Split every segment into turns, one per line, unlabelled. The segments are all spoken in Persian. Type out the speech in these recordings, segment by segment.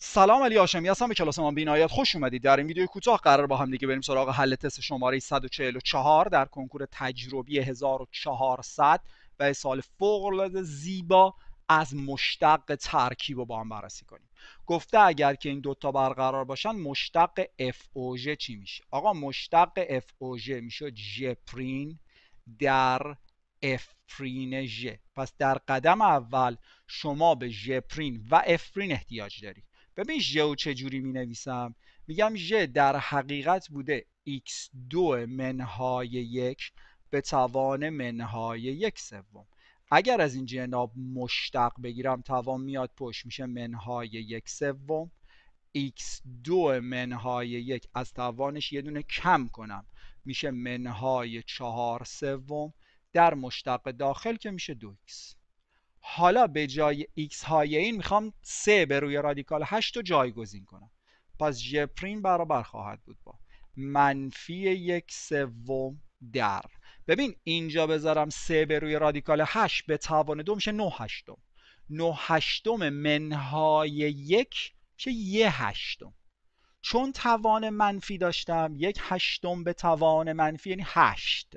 سلام علی هاشمی هستم به کلاس ما بینایت خوش اومدید در این ویدیو کوتاه قرار با هم دیگه بریم سراغ حل تست شماره 144 در کنکور تجربی 1400 و سال فوق العاده زیبا از مشتق ترکیب رو با هم بررسی کنیم گفته اگر که این دوتا برقرار باشن مشتق اف چی میشه آقا مشتق اف میشه جپرین در افرین ژ پس در قدم اول شما به پرین و افرین احتیاج داری ببین ژ و چه جوری می نویسم میگم ژ در حقیقت بوده x2 منهای یک به توان منهای یک سوم اگر از این جناب مشتق بگیرم توان میاد پشت میشه منهای یک سوم x2 منهای یک از توانش یه دونه کم کنم میشه منهای چهار سوم در مشتق داخل که میشه 2x حالا به جای x های این میخوام 3 به روی رادیکال 8 رو جایگزین کنم پس پرین برابر خواهد بود با منفی یک سوم در ببین اینجا بذارم 3 به روی رادیکال 8 به توان دو میشه 9 هشتم 9 هشتم منهای یک میشه یه هشتم چون توان منفی داشتم یک هشتم به توان منفی یعنی هشت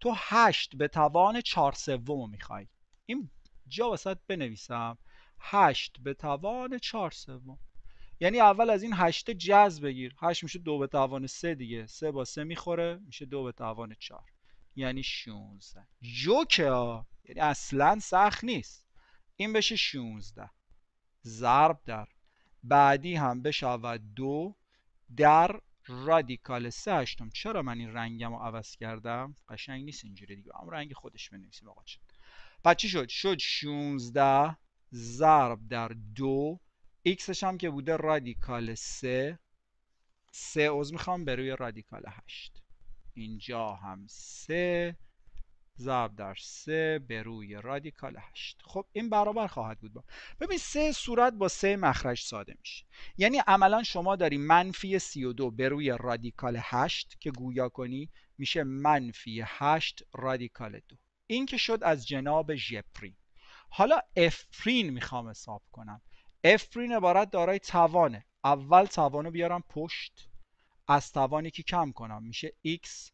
تو هشت به توان چهار سوم میخوای این جا وسط بنویسم هشت به توان 4 سوم یعنی اول از این هشته جز بگیر هشت میشه دو به توان سه دیگه سه با سه میخوره میشه دو به توان 4 یعنی 16 جوکه ها یعنی اصلا سخت نیست این بشه 16 ضرب در بعدی هم بشود دو در رادیکال سه هشتم چرا من این رنگم رو عوض کردم قشنگ نیست اینجوری دیگه اما رنگ خودش بنویسیم آقا چند بعد چی شد؟ شد 16 ضرب در 2 ایکسش هم که بوده رادیکال 3 3 اوز میخوام بروی رادیکال 8 اینجا هم 3 ضرب در 3 بروی رادیکال 8 خب این برابر خواهد بود با ببین 3 صورت با 3 مخرج ساده میشه یعنی عملا شما داری منفی 32 بروی رادیکال 8 که گویا کنی میشه منفی 8 رادیکال 2 این که شد از جناب ژپرین حالا افرین میخوام حساب کنم افرین عبارت دارای توانه اول توانو بیارم پشت از توانی که کم کنم میشه x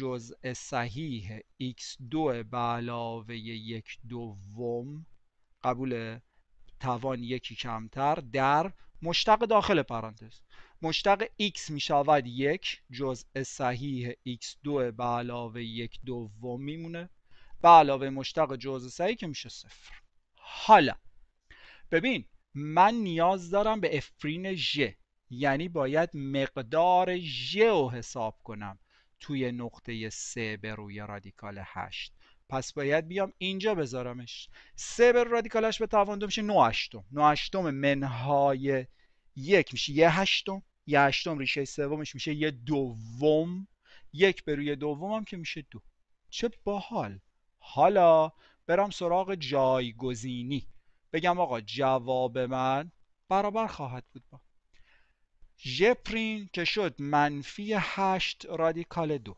جزء صحیح x2 به علاوه یک دوم قبول توان یکی کمتر در مشتق داخل پرانتز مشتق x میشود شود یک جزء صحیح x2 به علاوه یک دوم میمونه به علاوه مشتق جزء سعی که میشه صفر حالا ببین من نیاز دارم به افرین ژ یعنی باید مقدار ژ رو حساب کنم توی نقطه سه به روی رادیکال هشت. پس باید بیام اینجا بذارمش سه به رادیکالش به توان دو میشه 9 هشتم 9 هشتم منهای یک میشه یه هشتم یه هشتم ریشه سومش میشه یه دوم یک به روی دوم هم که میشه دو چه باحال حالا برم سراغ جایگزینی بگم آقا جواب من برابر خواهد بود با ژپرین که شد منفی هشت رادیکال دو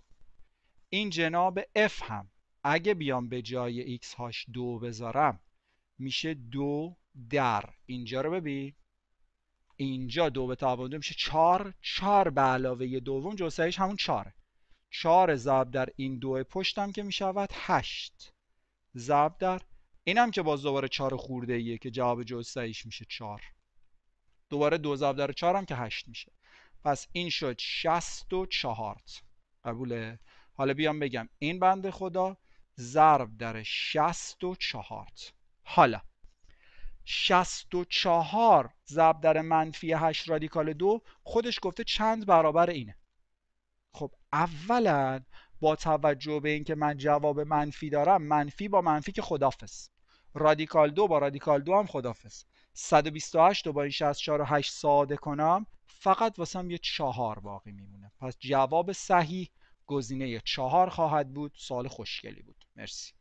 این جناب F هم اگه بیام به جای X هاش دو بذارم میشه دو در اینجا رو ببین اینجا دو به توان میشه چار چار به علاوه دوم جسهش همون چاره 4 ضرب در این دو پشتم که می شود 8 ضرب در اینم که باز دوباره 4 خورده ایه که جواب جستاییش میشه 4 دوباره دو ضرب در 4 هم که 8 میشه پس این شد 64 قبوله حالا بیام بگم این بنده خدا ضرب در 64 حالا 64 ضرب در منفی 8 رادیکال 2 خودش گفته چند برابر اینه خب اولا با توجه به اینکه من جواب منفی دارم منفی با منفی که خدافس رادیکال دو با رادیکال دو هم خدافس 128 رو با این 64 و 8 ساده کنم فقط واسم یه چهار باقی میمونه پس جواب صحیح گزینه چهار خواهد بود سال خوشگلی بود مرسی